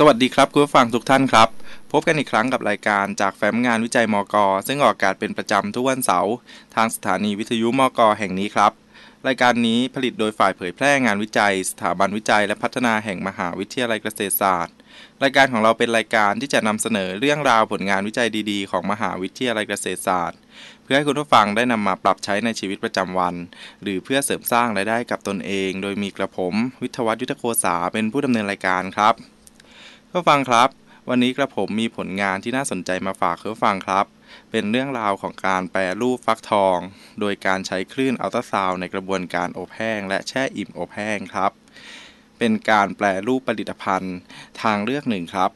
สวัสดีครับคุณผู้ฟังทุกท่านครับ พบกันอีกครั้งกับรายการจากแฟ้มงานวิจัยมก ซึ่งออกอากาศเป็นประจำทุกวันเสาร์ ทางสถานีวิทยุมกแห่งนี้ครับ รายการนี้ผลิตโดยฝ่ายเผยแพร่งานวิจัย สถาบันวิจัย และพัฒนาแห่งมหาวิทยาลัยเกษตรศาสตร์ รายการของเราเป็นรายการที่จะนำเสนอเรื่องราวผลงานวิจัยดี ๆ ของมหาวิทยาลัยเกษตรศาสตร์ เพื่อให้คุณผู้ฟังได้นำมาปรับใช้ในชีวิตประจำวัน หรือเพื่อเสริมสร้างรายได้กับตนเอง โดยมีกระผมวิทวัฒยุทธโคสาเป็นผู้ดำเนินรายการครับผู้ฟังครับวันนี้กระผมมีผลงานที่น่าสนใจมาฝากเพื่อฟังครับ เป็นเรื่องราวของการแปรรูปฟักทอง โดยการใช้คลื่นอัลตราซาวในกระบวนการอบแห้ง และแช่อิ่มอบแห้งครับ เป็นการแปรรูปผลิตภัณฑ์ทางเลือกหนึ่งครับ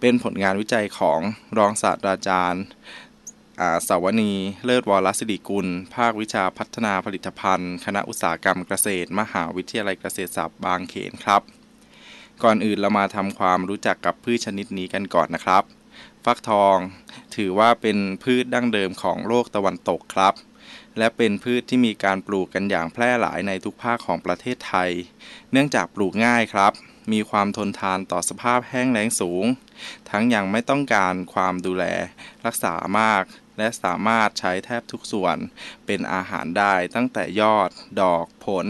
เป็นผลงานวิจัยของรองศาสตราจารย์สาวณีเลิศวรศิริกุล ภาควิชาพัฒนาผลิตภัณฑ์ คณะอุตสาหกรรมเกษตร มหาวิทยาลัยเกษตรศาสตร์บางเขนครับก่อนอื่นเรามาทำความรู้จักกับพืชชนิดนี้กันก่อนนะครับ ฟักทอง ถือว่าเป็นพืชดั้งเดิมของโลกตะวันตกครับ และเป็นพืชที่มีการปลูกกันอย่างแพร่หลายในทุกภาคของประเทศไทย เนื่องจากปลูกง่ายครับ มีความทนทานต่อสภาพแห้งแล้งสูง ทั้งยังไม่ต้องการความดูแลรักษามาก และสามารถใช้แทบทุกส่วนเป็นอาหารได้ตั้งแต่ยอด ดอก ผล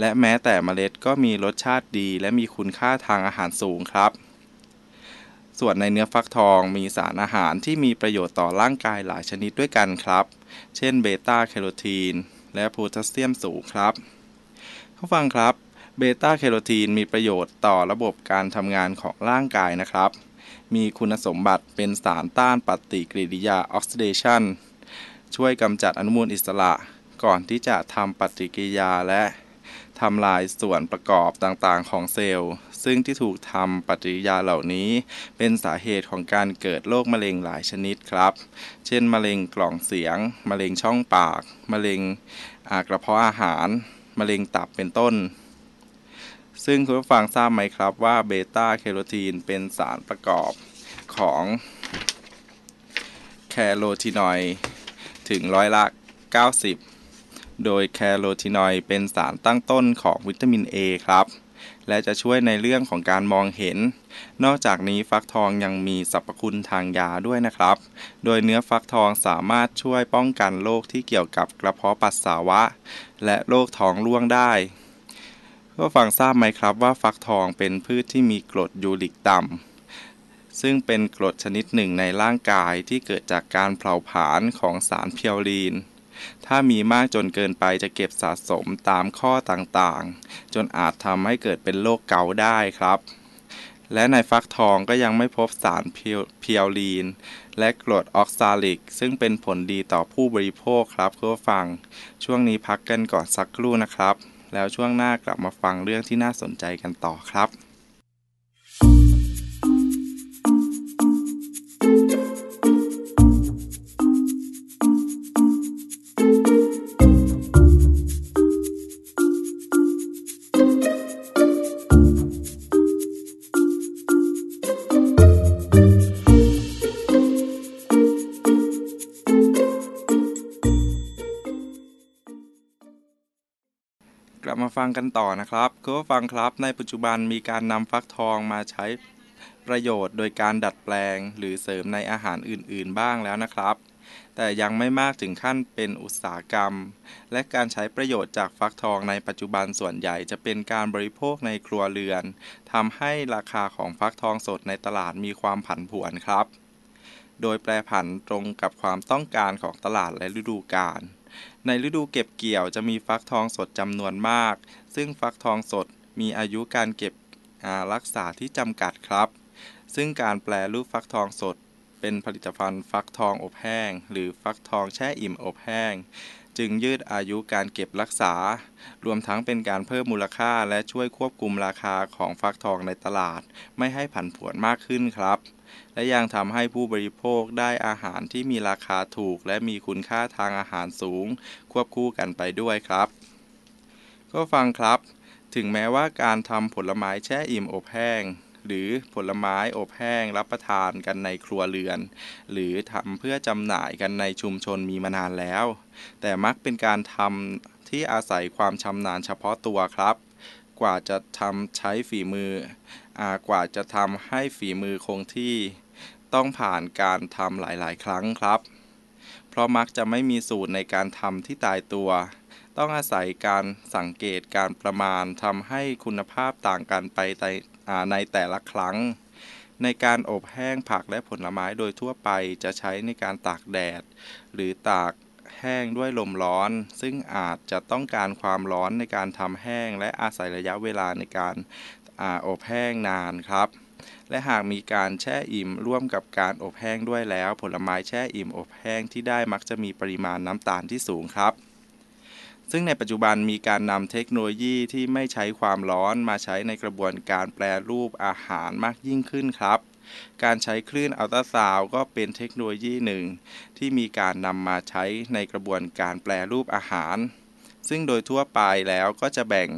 และแม้แต่เมล็ดก็มีรสชาติดีและมีคุณค่าทางอาหารสูงครับ ส่วนในเนื้อฟักทองมีสารอาหารที่มีประโยชน์ต่อร่างกายหลายชนิดด้วยกันครับ เช่น เบต้าแคโรทีน และโพแทสเซียมสูงครับเข้าฟังครับเบต้าแคโรทีนมีประโยชน์ต่อระบบการทำงานของร่างกายนะครับ มีคุณสมบัติเป็นสารต้านปฏิกิริยาออกซิเดชันช่วยกำจัดอนุมูลอิสระก่อนที่จะทำปฏิกิริยาและทำลายส่วนประกอบต่างๆของเซลล์ ซึ่งที่ถูกทำปฏิกิริยาเหล่านี้เป็นสาเหตุของการเกิดโรคมะเร็งหลายชนิดครับ เช่น มะเร็งกล่องเสียงมะเร็งช่องปากมะเร็งกระเพาะอาหารมะเร็งตับเป็นต้น ซึ่งคุณผู้ฟังทราบไหมครับว่าเบต้าแคโรทีนเป็นสารประกอบของแคโรทีนอยด์ถึงร้อยละ 90โดยแคโรทีนอยด์เป็นสารตั้งต้นของวิตามิน A ครับ และจะช่วยในเรื่องของการมองเห็น นอกจากนี้ฟักทองยังมีสรรพคุณทางยาด้วยนะครับ โดยเนื้อฟักทองสามารถช่วยป้องกันโรคที่เกี่ยวกับกระเพาะปัสสาวะ และโรคท้องร่วงได้ก็ฟังทราบไหมครับว่า ฟักทองเป็นพืชที่มีกรดยูริกต่ำ ซึ่งเป็นกรดชนิดหนึ่งในร่างกายที่เกิดจากการเผาผลาญของสารเพียวลีนถ้ามีมากจนเกินไปจะเก็บสะสมตามข้อต่างๆ จนอาจทำให้เกิดเป็นโรคเกาต์ได้ครับ และในฟักทองก็ยังไม่พบสารเพียวลีน และกรดออกซาลิก ซึ่งเป็นผลดีต่อผู้บริโภคครับเพื่อฟัง ช่วงนี้พักกันก่อนสักครู่นะครับ แล้วช่วงหน้ากลับมาฟังเรื่องที่น่าสนใจกันต่อครับฟังกันต่อนะครับคุณผู้ฟังครับ ในปัจจุบันมีการนำฟักทองมาใช้ประโยชน์ โดยการดัดแปลง หรือเสริมในอาหารอื่น ๆ บ้างแล้วนะครับ แต่ยังไม่มากถึงขั้นเป็นอุตสาหกรรม และการใช้ประโยชน์จากฟักทองในปัจจุบันส่วนใหญ่จะเป็นการบริโภคในครัวเรือนทำให้ราคาของฟักทองสดในตลาดมีความผันผวนครับ โดยแปรผันตรงกับความต้องการของตลาดและฤดูกาลในฤดูเก็บเกี่ยวจะมีฟักทองสดจำนวนมาก ซึ่งฟักทองสดมีอายุการเก็บรักษาที่จำกัดครับ ซึ่งการแปลรูปฟักทองสด เป็นผลิตภัณฑ์ฟักทองอบแห้งหรือฟักทองแช่อิ่มอบแห้ง จึงยืดอายุการเก็บรักษา รวมทั้งเป็นการเพิ่มมูลค่าและช่วยควบคุมราคาของฟักทองในตลาด ไม่ให้ผันผวนมากขึ้นครับและยังทำให้ผู้บริโภคได้อาหารที่มีราคาถูกและมีคุณค่าทางอาหารสูง ควบคู่กันไปด้วยครับ ก็ฟังครับ ถึงแม้ว่าการทำผลไม้แช่อิ่มอบแห้ง หรือผลไม้อบแห้งรับประทานกันในครัวเรือน หรือทำเพื่อจำหน่ายกันในชุมชนมีมานานแล้ว แต่มักเป็นการทำที่อาศัยความชำนาญเฉพาะตัวครับ กว่าจะทำใช้ฝีมือกว่าจะทำให้ฝีมือคงที่ ต้องผ่านการทำหลายๆ ครั้งครับ เพราะมักจะไม่มีสูตรในการทำที่ตายตัว ต้องอาศัยการสังเกตการประมาณทำให้คุณภาพต่างกันไปในแต่ละครั้ง ในการอบแห้งผักและผลไม้โดยทั่วไปจะใช้ในการตากแดด หรือตากแห้งด้วยลมร้อน ซึ่งอาจจะต้องการความร้อนในการทำแห้งและอาศัยระยะเวลาในการอบแห้งนานครับ และหากมีการแช่อิ่มร่วมกับการอบแห้งด้วยแล้ว ผลไม้แช่อิ่ม อบแห้งที่ได้มักจะมีปริมาณน้ำตาลที่สูงครับ ซึ่งในปัจจุบันมีการนำเทคโนโลยีที่ไม่ใช้ความร้อนมาใช้ในกระบวนการแปรรูปอาหารมากยิ่งขึ้นครับ การใช้คลื่นอัลตราซาวก็เป็นเทคโนโลยีหนึ่งที่มีการนำมาใช้ในกระบวนการแปรรูปอาหารซึ่งโดยทั่วไปแล้วก็จะแบ่ง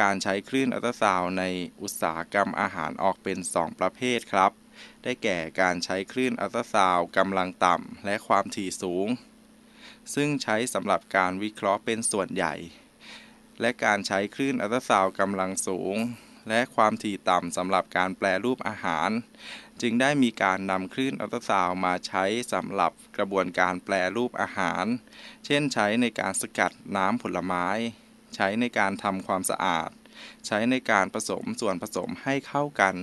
การใช้คลื่นอัลตราซาวในอุตสาหกรรมอาหารออกเป็น 2 ประเภทครับ ได้แก่การใช้คลื่นอัลตราซาวกำลังต่ำและความถี่สูง ซึ่งใช้สำหรับการวิเคราะห์เป็นส่วนใหญ่ และการใช้คลื่นอัลตราซาวกำลังสูงและความถี่ต่ำสำหรับการแปลรูปอาหาร จึงได้มีการนำคลื่นอัลตราซาวมาใช้สำหรับกระบวนการแปลรูปอาหาร เช่น ใช้ในการสกัดน้ำผลไม้ ใช้ในการทำความสะอาด ใช้ในการผสมส่วนผสมให้เข้ากัน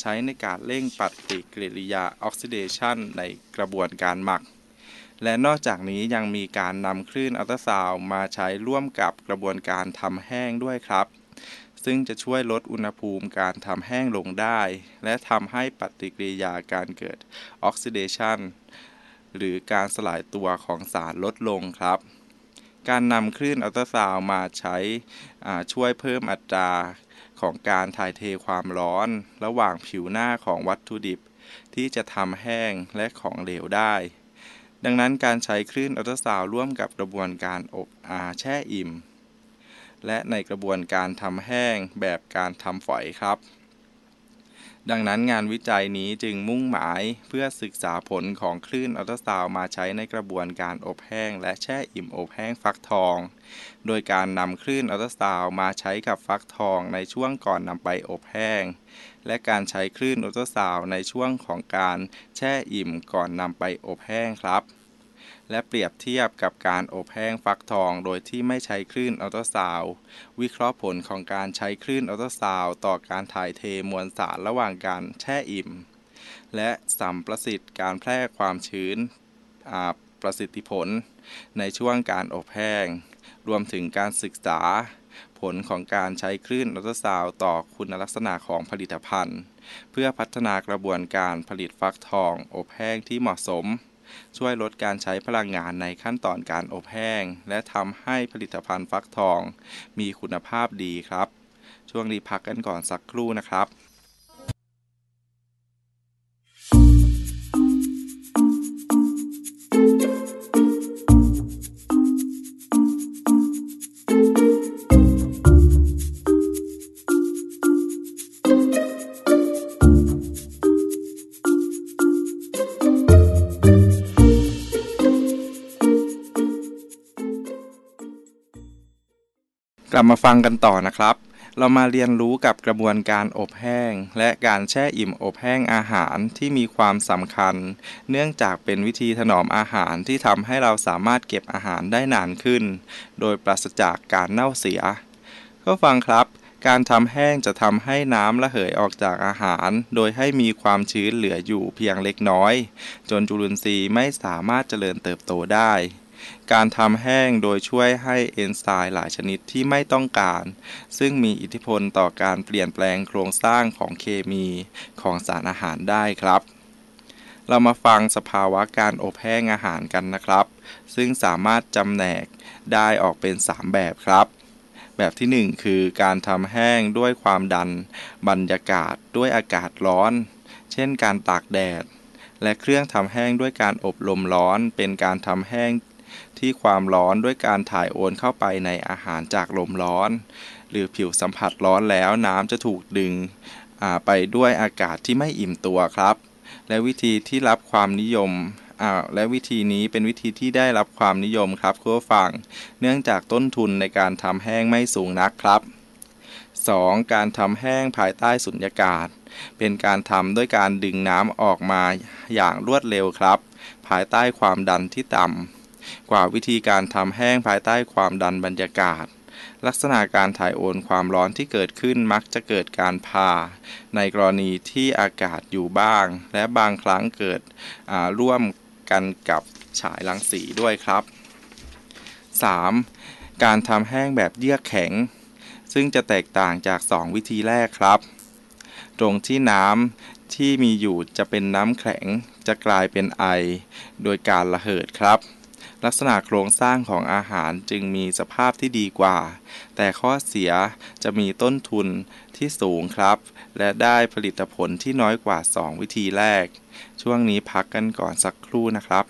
ใช้ในการเร่งปฏิกิริยาออกซิเดชันในกระบวนการหมัก และนอกจากนี้ยังมีการนำคลื่นอัลตราซาวมาใช้ร่วมกับกระบวนการทำแห้งด้วยครับซึ่งจะช่วยลดอุณหภูมิการทำแห้งลงได้ และทำให้ปฏิกิริยาการเกิดออกซิเดชันหรือการสลายตัวของสารลดลงครับ การนำคลื่นอัลตราซาวมาใช้ช่วยเพิ่มอัตรา ของการถ่ายเทความร้อน ระหว่างผิวหน้าของวัตถุดิบ ที่จะทำแห้งและของเหลวได้ ดังนั้นการใช้คลื่นอัลตราซาวร่วมกับกระบวนการอบอาแช่อิ่มและในกระบวนการทำแห้งแบบการทำฝอยครับ ดังนั้นงานวิจัยนี้จึงมุ่งหมายเพื่อศึกษาผลของคลื่นอัลตราซาวมาใช้ในกระบวนการอบแห้ง และแช่อิ่มอบแห้งฟักทอง โดยการนำคลื่นอัลตราซาวมาใช้กับฟักทองในช่วงก่อนนำไปอบแห้ง และการใช้คลื่นอัลตราซาวในช่วงของการแช่อิ่มก่อนนำไปอบแห้งครับและเปรียบเทียบกับการอบแห้งฟักทองโดยที่ไม่ใช้คลื่นอัลตราซาวด์วิเคราะห์ผลของการใช้คลื่นอัลตราซาวด์ต่อการถ่ายเทมวลสารระหว่างการแช่อิ่ม และสัมประสิทธิ์การแพร่ความชื้นประสิทธิผลในช่วงการอบแห้ง รวมถึงการศึกษา ผลของการใช้คลื่นอัลตราซาวด์ต่อคุณลักษณะของผลิตภัณฑ์ เพื่อพัฒนากระบวนการผลิตฟักทองอบแห้งที่เหมาะสมช่วยลดการใช้พลังงานในขั้นตอนการอบแห้ง และทำให้ผลิตภัณฑ์ฟักทอง มีคุณภาพดีครับ ช่วงนี้พักกันก่อนสักครู่นะครับลับมาฟังกันต่อนะครับ เรามาเรียนรู้กับกระบวนการอบแห้งและการแช่อิ่มอบแห้งอาหารที่มีความสำคัญ เนื่องจากเป็นวิธีถนอมอาหารที่ทำให้เราสามารถเก็บอาหารได้นานขึ้น โดยปราศจากการเน่าเสีย ก็ฟังครับ การทำแห้งจะทำให้น้ำระเหยออกจากอาหาร โดยให้มีความชื้นเหลืออยู่เพียงเล็กน้อย จนจุลินทรีย์ไม่สามารถเจริญเติบโตได้การทำแห้งโดยช่วยให้เอนไซม์หลายชนิดที่ไม่ต้องการ ซึ่งมีอิทธิพลต่อการเปลี่ยนแปลงโครงสร้างของเคมี ของสารอาหารได้ครับ เรามาฟังสภาวะการอบแห้งอาหารกันนะครับ ซึ่งสามารถจำแนกได้ออกเป็น 3 แบบครับ แบบที่ 1 คือการทำแห้งด้วยความดัน บรรยากาศด้วยอากาศร้อน เช่นการตากแดด และเครื่องทำแห้งด้วยการอบลมร้อนเป็นการทำแห้งที่ความร้อนด้วยการถ่ายโอนเข้าไปในอาหารจากลมร้อน หรือผิวสัมผัสร้อนแล้วน้ำจะถูกดึงไปด้วยอากาศที่ไม่อิ่มตัวครับ และวิธีที่รับความนิยมและวิธีนี้เป็นวิธีที่ได้รับความนิยมครับคุณผู้ฟังเนื่องจากต้นทุนในการทำแห้งไม่สูงนักครับ 2. การทำแห้งภายใต้สุญญากาศ เป็นการทำด้วยการดึงน้ำออกมาอย่างรวดเร็วครับ ภายใต้ความดันที่ต่ำกว่าวิธีการทำแห้งภายใต้ความดันบรรยากาศ ลักษณะการถ่ายโอนความร้อนที่เกิดขึ้นมักจะเกิดการพา ในกรณีที่อากาศอยู่บ้าง และบางครั้งเกิดร่วมกันกับฉายรังสีด้วยครับ 3. การทำแห้งแบบเยือกแข็ง ซึ่งจะแตกต่างจาก 2 วิธีแรกครับ ตรงที่น้ำที่มีอยู่จะเป็นน้ำแข็งจะกลายเป็นไอ โดยการระเหิดครับลักษณะโครงสร้างของอาหารจึงมีสภาพที่ดีกว่า แต่ข้อเสียจะมีต้นทุนที่สูงครับ และได้ผลิตผลที่น้อยกว่า 2 วิธีแรก ช่วงนี้พักกันก่อนสักครู่นะครับ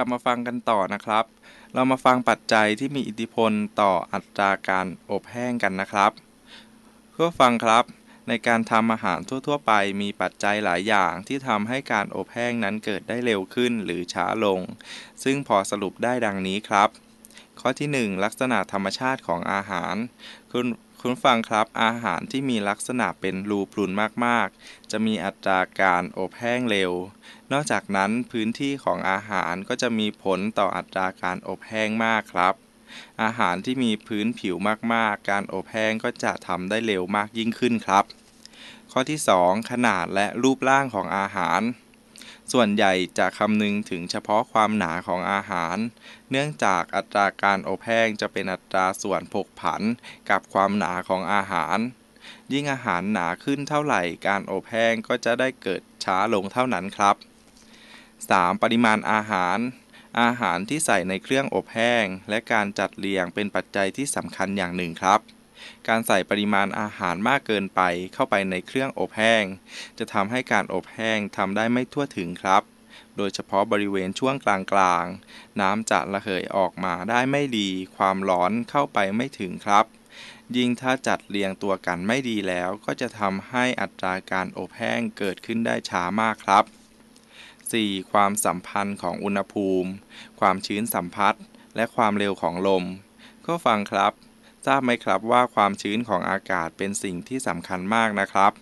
ลับมาฟังกันต่อนะครับ เรามาฟังปัจจัยที่มีอิทธิพลต่ออัตราการอบแห้งกันนะครับเพื่อฟังครับในการทำอาหารทั่วๆ ไปมีปัจจัยหลายอย่างที่ทำให้การอบแห้งนั้นเกิดได้เร็วขึ้นหรือช้าลง ซึ่งพอสรุปได้ดังนี้ครับ ข้อที่ 1 ลักษณะธรรมชาติของอาหาร คุณคุณฟังครับ อาหารที่มีลักษณะเป็นรูพรุนมากๆ จะมีอัตราการอบแห้งเร็ว นอกจากนั้นพื้นที่ของอาหารก็จะมีผลต่ออัตราการอบแห้งมากครับ อาหารที่มีพื้นผิวมากๆ การอบแห้งก็จะทำได้เร็วมากยิ่งขึ้นครับ ข้อที่ 2 ขนาดและรูปร่างของอาหารส่วนใหญ่จะคำนึงถึงเฉพาะความหนาของอาหาร เนื่องจากอัตราการอบแห้งจะเป็นอัตราส่วนผกผันกับความหนาของอาหาร ยิ่งอาหารหนาขึ้นเท่าไหร่ การอบแห้งก็จะได้เกิดช้าลงเท่านั้นครับ 3. ปริมาณอาหาร อาหารที่ใส่ในเครื่องอบแห้งและการจัดเรียงเป็นปัจจัยที่สำคัญอย่างหนึ่งครับการใส่ปริมาณอาหารมากเกินไปเข้าไปในเครื่องอบแห้ง จะทำให้การอบแห้งทำได้ไม่ทั่วถึงครับ โดยเฉพาะบริเวณช่วงกลางๆน้ำจะระเหยออกมาได้ไม่ดี ความร้อนเข้าไปไม่ถึงครับ ยิ่งถ้าจัดเรียงตัวกันไม่ดีแล้วก็จะทำให้อัตราการอบแห้งเกิดขึ้นได้ช้ามากครับ 4. ความสัมพันธ์ของอุณหภูมิ ความชื้นสัมพัทธ์และความเร็วของลมก็ฟังครับทราบไหมครับว่าความชื้นของอากาศเป็นสิ่งที่สำคัญมากนะครับ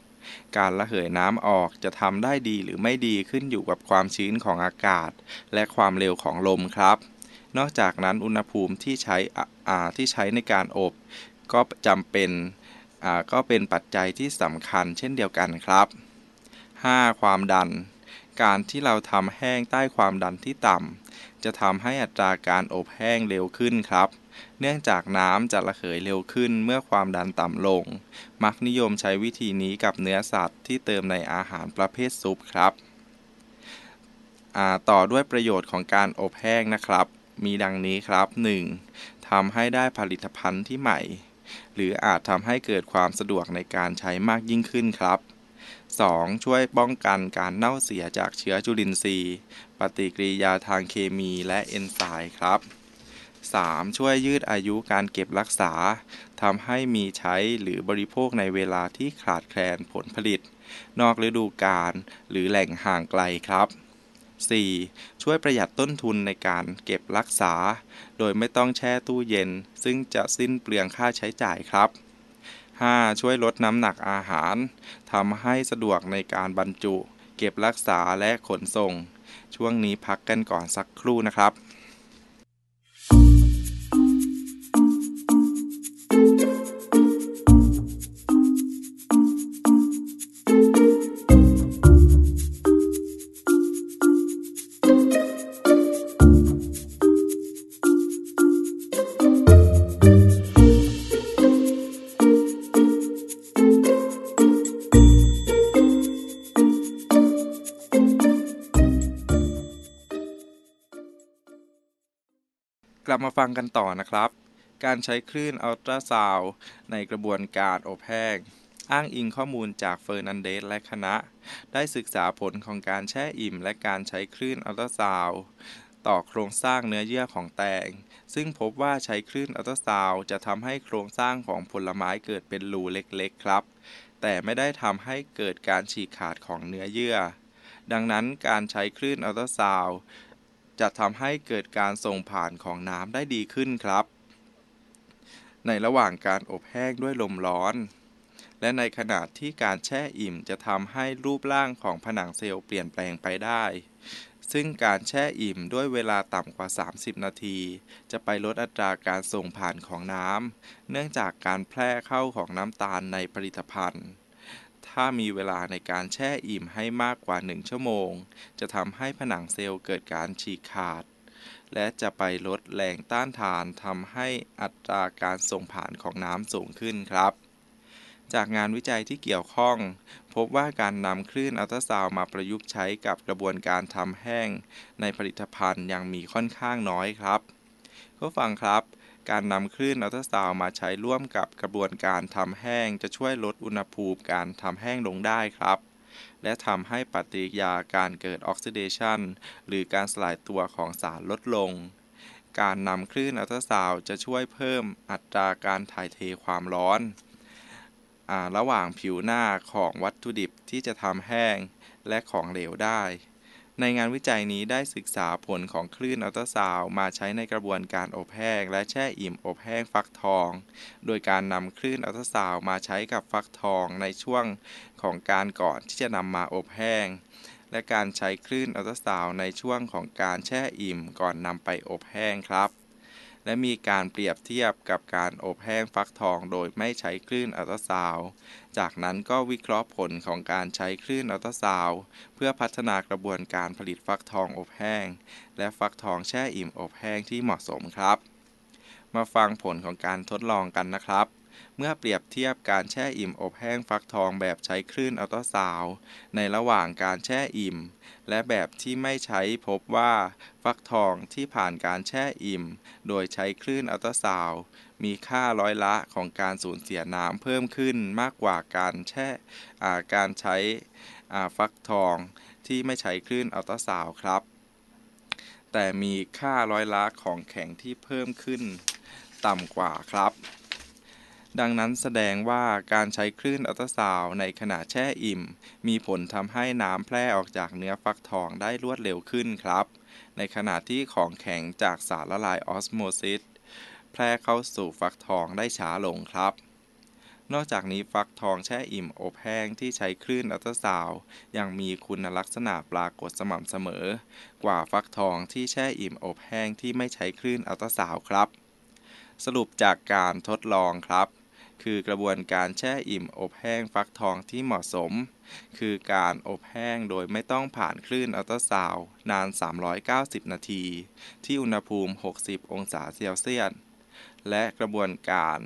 การระเหยน้ำออกจะทำได้ดีหรือไม่ดีขึ้นอยู่กับความชื้นของอากาศ และความเร็วของลมครับ นอกจากนั้นอุณหภูมิที่ใช้ที่ใช้ในการอบ ก็จำเป็นก็เป็นปัจจัยที่สำคัญเช่นเดียวกันครับ 5. ความดัน การที่เราทำแห้งใต้ความดันที่ต่ำจะทำให้อัตราการอบแห้งเร็วขึ้นครับเนื่องจากน้ำจะระเหยเร็วขึ้นเมื่อความดันต่ำลง มักนิยมใช้วิธีนี้กับเนื้อสัตว์ที่เติมในอาหารประเภทซุปครับ ต่อด้วยประโยชน์ของการอบแห้งนะครับ มีดังนี้ครับ 1. ทํำให้ได้ผลิตภัณฑ์ที่ใหม่ หรืออาจทำให้เกิดความสะดวกในการใช้มากยิ่งขึ้นครับ 2. ช่วยป้องกันการเน่าเสียจากเชื้อจุลินทรีย์ ปฏิกิริยาทางเคมี และเอนไซม์ครับ 3. ช่วยยืดอายุการเก็บรักษาทำให้มีใช้หรือบริโภคในเวลาที่ขาดแคลนผลผลิต นอกฤดูกาลหรือแหล่งห่างไกลครับ 4. ช่วยประหยัดต้นทุนในการเก็บรักษา โดยไม่ต้องแช่ตู้เย็น ซึ่งจะสิ้นเปลืองค่าใช้จ่ายครับ 5. ช่วยลดน้ำหนักอาหารทำให้สะดวกในการบรรจุ เก็บรักษาและขนส่ง ช่วงนี้พักกันก่อนสักครู่นะครับบมาฟังกันต่อนะครับ การใช้คลื่นอัลตราซาวด์ในกระบวนการอบแห้งอ้างอิงข้อมูลจากเฟอร์นันเดสและคณะ ได้ศึกษาผลของการแช่อิ่ม และการใช้คลื่นอัลตราซาวด์ต่อโครงสร้างเนื้อเยื่อของแตงซึ่งพบว่าใช้คลื่นอัลตราซาวด์จะทำให้โครงสร้างของผลไม้เกิดเป็นรูเล็กๆครับ แต่ไม่ได้ทำให้เกิดการฉีกขาดของเนื้อเยื่อ ดังนั้นการใช้คลื่นอัลตราซาวด์จะทำให้เกิดการส่งผ่านของน้ำได้ดีขึ้นครับ ในระหว่างการอบแห้งด้วยลมร้อน และในขณะที่การแช่อิ่มจะทำให้รูปร่างของผนังเซลล์เปลี่ยนแปลงไปได้ ซึ่งการแช่อิ่มด้วยเวลาต่ำกว่า 30 นาที จะไปลดอัตราการส่งผ่านของน้ำเนื่องจากการแพร่เข้าของน้ำตาลในผลิตภัณฑ์ถ้ามีเวลาในการแช่อิ่มให้มากกว่า 1 ชั่วโมง จะทำให้ผนังเซลล์เกิดการฉีกขาด และจะไปลดแรงต้านทานทำให้อัตราการส่งผ่านของน้ำสูงขึ้นครับ จากงานวิจัยที่เกี่ยวข้อง พบว่าการนำคลื่นอัลตราซาวมาประยุกต์ใช้กับกระบวนการทำแห้งในผลิตภัณฑ์ยังมีค่อนข้างน้อยครับก็ฟังครับการนำคลื่นอัลตราซาวมาใช้ร่วมกับกระบวนการทำแห้งจะช่วยลดอุณหภูมิการทำแห้งลงได้ครับ และทำให้ปฏิกิริยาการเกิดออกซิเดชันหรือการสลายตัวของสารลดลง การนำคลื่นอัลตราซาวจะช่วยเพิ่มอัตราการถ่ายเทความร้อน ระหว่างผิวหน้าของวัตถุดิบที่จะทำแห้งและของเหลวได้ในงานวิจัยนี้ได้ศึกษาผลของคลื่นอัลตราซาว มาใช้ในกระบวนการอบแห้งและแช่อิ่ม อบแห้งฟักทอง โดยการนำคลื่นอัลตราซาวมาใช้กับฟักทองในช่วงของการก่อนที่จะนำมาอบแห้ง และการใช้คลื่นอัลตราซาวในช่วงของการแช่อิ่มก่อนนำไปอบแห้งครับ และมีการเปรียบเทียบกับการอบแห้งฟักทอง โดยไม่ใช้คลื่นอัลตราซาวจากนั้นก็วิเคราะห์ผลของการใช้คลื่นอัลตราซาวด์เพื่อพัฒนากระบวนการผลิตฟักทองอบแห้ง และฟักทองแช่อิ่มอบแห้งที่เหมาะสมครับ มาฟังผลของการทดลองกันนะครับเมื่อเปรียบเทียบการแช่อิ่มอบแห้งฟักทองแบบใช้คลื่นอัลตราซาวด์ในระหว่างการแช่อิ่ม และแบบที่ไม่ใช้พบว่า ฟักทองที่ผ่านการแช่อิ่ม โดยใช้คลื่นอัลตราซาวด์มีค่าร้อยละของการสูญเสียน้ำเพิ่มขึ้นมากกว่าการแช่การใช้ฟักทองที่ไม่ใช้คลื่นอัลตราซาวด์ครับ แต่มีค่าร้อยละของแข็งที่เพิ่มขึ้น ต่ำกว่าครับดังนั้นแสดงว่าการใช้คลื่นอัลตราซาวใน ขณะ แช่ อิ่ม มีผลทำให้น้ำแพร่ออกจากเนื้อฟักทองได้รวดเร็วขึ้นครับ ในขณะที่ของแข็งจากสารละลายออสโมซิสแพร่เข้าสู่ฟักทองได้ช้าลงครับ นอกจากนี้ฟักทองแช่อิ่ม อบแห้งที่ใช้คลื่นอัลตราซาวยังมีคุณลักษณะปรากฏสม่ำเสมอ กว่าฟักทองที่แช่อิ่มอบแห้งที่ไม่ใช้คลื่นอัลตราซาวครับ สรุปจากการทดลองครับคือกระบวนการแช่อิ่มอบแห้งฟักทองที่เหมาะสม คือการอบแห้งโดยไม่ต้องผ่านคลื่นอัลตราซาวน์นาน 390 นาที ที่อุณหภูมิ 60 องศาเซลเซียสและกระบวนการ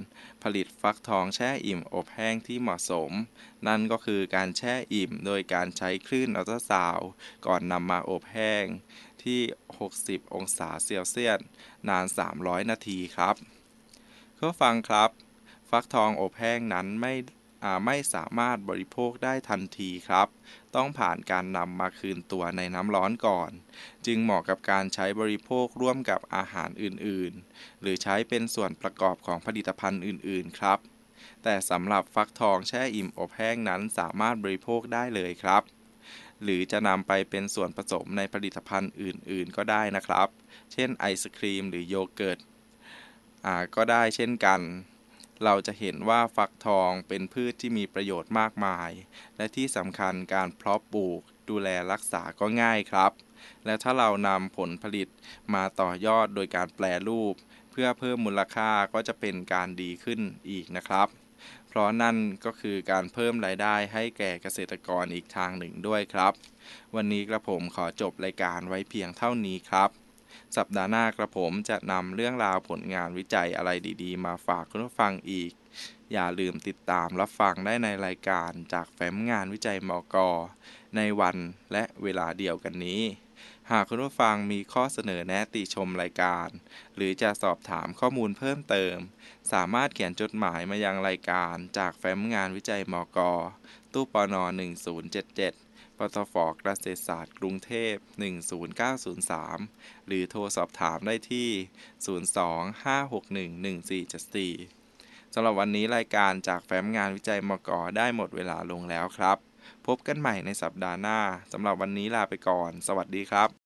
ผลิตฟักทองแช่อิ่มอบแห้งที่เหมาะสม นั่นก็คือการแช่อิ่มโดยการใช้คลื่นอัลตราซาวก่อนนำมาอบแห้ง ที่ 60 องศาเซลเซียสนาน 300 นาทีครับก็ฟังครับฟักทองอบแห้งนั้นไม่ไม่สามารถบริโภคได้ทันทีครับ ต้องผ่านการนำมาคืนตัวในน้ำร้อนก่อน จึงเหมาะกับการใช้บริโภคร่วมกับอาหารอื่น ๆ หรือใช้เป็นส่วนประกอบของผลิตภัณฑ์อื่น ๆ ครับ แต่สำหรับฟักทองแช่อิ่มอบแห้งนั้นสามารถบริโภคได้เลยครับ หรือจะนำไปเป็นส่วนผสมในผลิตภัณฑ์อื่น ๆ ก็ได้นะครับ เช่นไอศครีมหรือโยเกิร์ตก็ได้เช่นกันเราจะเห็นว่าฟักทองเป็นพืชที่มีประโยชน์มากมาย และที่สำคัญการเพาะปลูก ดูแลรักษาก็ง่ายครับ และถ้าเรานำผลผลิตมาต่อยอดโดยการแปลรูป เพื่อเพิ่มมูลค่าก็จะเป็นการดีขึ้นอีกนะครับ เพราะนั่นก็คือการเพิ่มรายได้ให้แก่เกษตรกรอีกทางหนึ่งด้วยครับ วันนี้กระผมขอจบรายการไว้เพียงเท่านี้ครับสัปดาห์หน้ากระผมจะนำเรื่องราวผลงานวิจัยอะไรดีๆ มาฝากคุณผู้ฟังอีก อย่าลืมติดตามรับฟังได้ในรายการจากแฟ้มงานวิจัยมกในวันและเวลาเดียวกันนี้ หากคุณผู้ฟังมีข้อเสนอแนะติชมรายการ หรือจะสอบถามข้อมูลเพิ่มเติม สามารถเขียนจดหมายมายังรายการจากแฟ้มงานวิจัยมกตู้ปอน1077ตฟกเกษตรศาสตร์กรุงเทพ10903 หรือโทรสอบถามได้ที่ 025611474สำหรับวันนี้รายการจากแฟ้มงานวิจัยมกได้หมดเวลาลงแล้วครับ พบกันใหม่ในสัปดาห์หน้าสำหรับวันนี้ลาไปก่อน สวัสดีครับ